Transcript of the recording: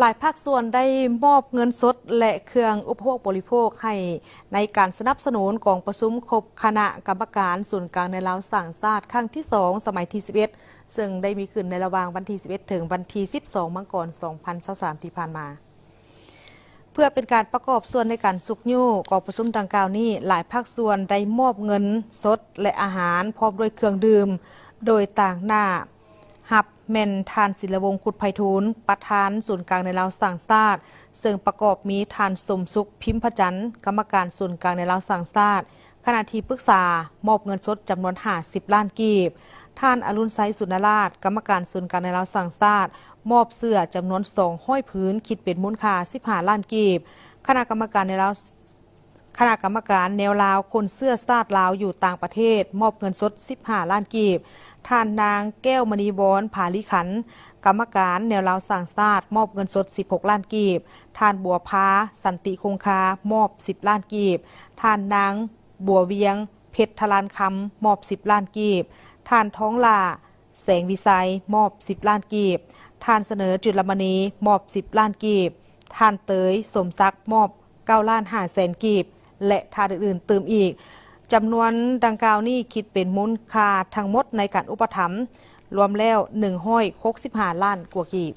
หลายภาคส่วนได้มอบเงินสดและเครื่องอุปโภคบริโภคให้ในการสนับสนุนกองประชุมครบคณะกรรมการส่วนกลางในลาวสั่งซาดครั้งที่ 2 สมัยที่ 11 ซึ่งได้มีขึ้นในระหว่างวันที่11 ถึงวันที่ 12มังกร2023ที่ผ่านมา เพื่อเป็นการประกอบส่วนในการสุกยู่กองประชุมดังกล่าวนี้ หลายภาคส่วนได้มอบเงินสดและอาหารพร้อมด้วยเครื่องดื่ม โดยต่างหน้าหับแมนทานศิลวงขุดไพฑูรย์ประธานส่วนกลางในลาวสังสาตซึ่งประกอบมีทานสมสุขพิมพ์พจันทร์กรรมการส่วนกลางในลาวสังสาตขณะที่ปรึกษามอบเงินสดจำนวนห้าสิบล้านกีบท่านอรุณไซสุนราชกรรมการส่วนกลางในลาวสังสาตมอบเสื้อจำนวนสองห้อยผืนคิดเป็นมูลค่า้าล้านกีบคณะกรรมการในลาวคณะกรรมการ แนวลาวคนเสื้อซาดลาวอยู่ต่างประเทศ มอบเงินสด 15 ล้านกีบ ท่านนางแก้วมณีบอนผาลิขัน กรรมการแนวลาวสั่งซาดมอบเงินสด 16 ล้านกีบ ท่านบัวพาสันติคงคามอบ10 ล้านกีบ ท่านนางบัวเวียง เพชรทลานคำมอบ10 ล้านกีบ ท่านท้องลาแสงวิสัยมอบ10 ล้านกีบ ท่านเสนอจุลมณีมอบ 10 ล้านกีบ ท่านเตยสมศักดิ์มอบ9ล้าน5แสนกีบและธาตุอื่นๆเติมอีกจำนวนดังกล่าวนี้คิดเป็นมูลค่าทั้งหมดในการอุปถัมภ์รวมแล้ว165ล้านกว่ากีบ